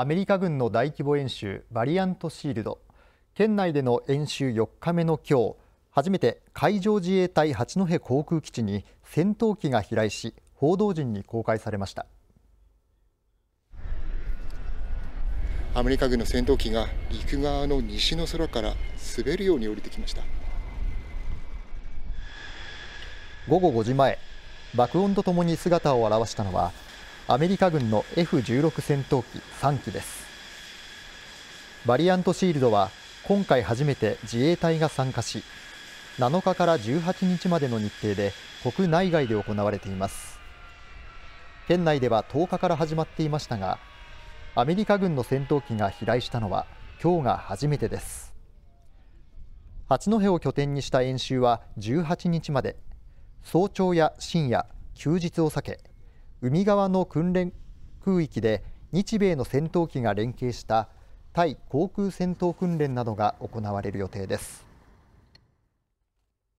アメリカ軍の大規模演習バリアントシールド県内での演習4日目の今日初めて海上自衛隊八戸航空基地に戦闘機が飛来し報道陣に公開されましたアメリカ軍の戦闘機が陸側の西の空から滑るように降りてきました午後5時前爆音とともに姿を現したのはアメリカ軍の F16 戦闘機3機ですバリアントシールドは今回初めて自衛隊が参加し7日から18日までの日程で国内外で行われています県内では10日から始まっていましたがアメリカ軍の戦闘機が飛来したのは今日が初めてです八戸を拠点にした演習は18日まで早朝や深夜休日を避け海側の訓練空域で日米の戦闘機が連携した対航空戦闘訓練などが行われる予定です。